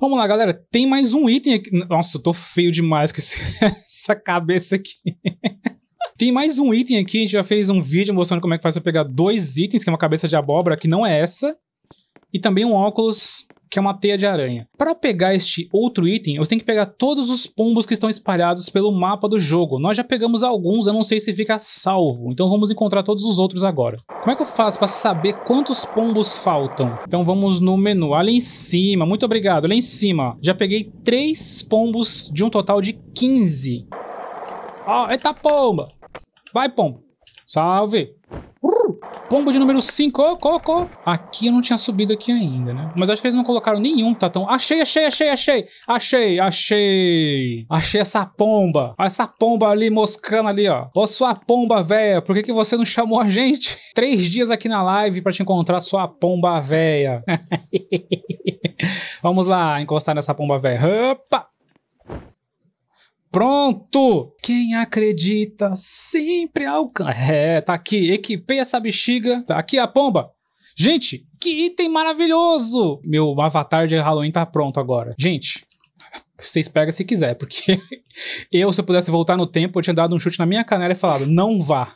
Vamos lá, galera. Tem mais um item aqui. Nossa, eu tô feio demais com esse, essa cabeça aqui. Tem mais um item aqui, a gente já fez um vídeo mostrando como é que faz pra pegar dois itens, que é uma cabeça de abóbora, que não é essa. E também um óculos que é uma teia de aranha. Para pegar este outro item, você tem que pegar todos os pombos que estão espalhados pelo mapa do jogo. Nós já pegamos alguns, eu não sei se fica salvo, então vamos encontrar todos os outros agora. Como é que eu faço para saber quantos pombos faltam? Então vamos no menu, ali em cima, muito obrigado, ali em cima. Já peguei 3 pombos de um total de 15. Ó, oh, eita pomba! Vai pombo! Salve! Pombo de número 5. Oh, oh, oh. Aqui eu não tinha subido aqui ainda, né? Mas acho que eles não colocaram nenhum tatão. Tá? Achei, achei, achei, achei. Achei, achei. Achei essa pomba. Essa pomba ali, moscando ali, ó. Ô, sua pomba, véia. Por que, que você não chamou a gente? Três dias aqui na live pra te encontrar, sua pomba véia. Vamos lá, encostar nessa pomba véia. Opa! Pronto! Quem acredita sempre alcança. É, tá aqui. Equipei essa bexiga. Tá aqui a pomba. Gente, que item maravilhoso! Meu avatar de Halloween tá pronto agora. Gente, vocês pegam se quiser, porque eu, se eu pudesse voltar no tempo, eu tinha dado um chute na minha canela e falado, não vá.